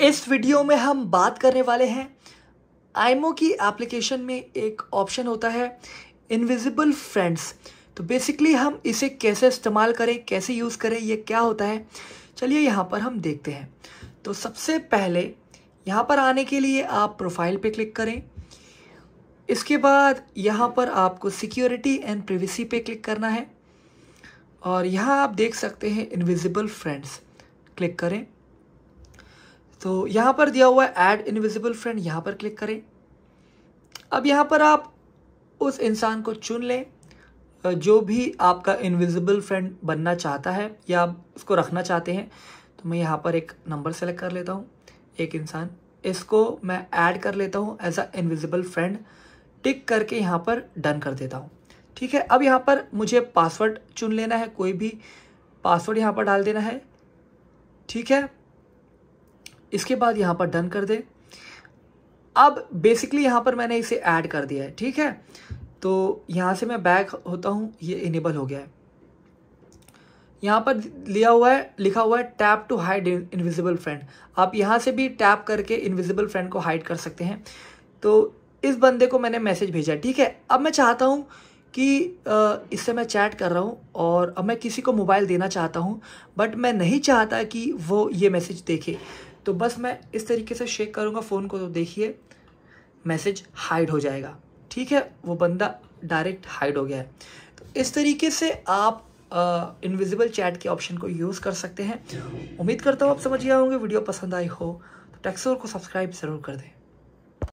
इस वीडियो में हम बात करने वाले हैं आईमो की एप्लीकेशन में एक ऑप्शन होता है इनविजिबल फ्रेंड्स तो बेसिकली हम इसे कैसे इस्तेमाल करें कैसे यूज़ करें ये क्या होता है चलिए यहाँ पर हम देखते हैं तो सबसे पहले यहाँ पर आने के लिए आप प्रोफाइल पे क्लिक करें इसके बाद यहाँ पर आपको सिक्योरिटी एंड प्रिवेसी पे क्लिक करना है और यहाँ आप देख सकते हैं इनविजिबल फ्रेंड्स क्लिक करें तो यहाँ पर दिया हुआ है ऐड इनविजिबल फ्रेंड यहाँ पर क्लिक करें अब यहाँ पर आप उस इंसान को चुन लें जो भी आपका इनविजिबल फ्रेंड बनना चाहता है या आप उसको रखना चाहते हैं तो मैं यहाँ पर एक नंबर सेलेक्ट कर लेता हूँ एक इंसान इसको मैं ऐड कर लेता हूँ as a invisible friend tick करके यहाँ पर डन कर देता हूँ ठीक है अब यहाँ पर मुझे पासवर्ड चुन लेना है कोई भी पासवर्ड यहाँ पर डाल देना है ठीक है इसके बाद यहाँ पर डन कर दे अब बेसिकली यहाँ पर मैंने इसे ऐड कर दिया है ठीक है तो यहाँ से मैं बैक होता हूँ ये इनेबल हो गया है यहाँ पर लिया हुआ है लिखा हुआ है tap to hide invisible friend आप यहाँ से भी टैप करके इनविजिबल फ्रेंड को हाइड कर सकते हैं तो इस बंदे को मैंने मैसेज भेजा ठीक है अब मैं चाहता हूँ कि इससे मैं चैट कर रहा हूँ और अब मैं किसी को मोबाइल देना चाहता हूँ बट मैं नहीं चाहता कि वो ये मैसेज देखे तो बस मैं इस तरीके से शेक करूँगा फ़ोन को तो देखिए मैसेज हाइड हो जाएगा ठीक है वो बंदा डायरेक्ट हाइड हो गया है तो इस तरीके से आप इनविजिबल चैट के ऑप्शन को यूज़ कर सकते हैं उम्मीद करता हूँ आप समझ गए होंगे वीडियो पसंद आई हो तो टैक्सोर को सब्सक्राइब ज़रूर कर दें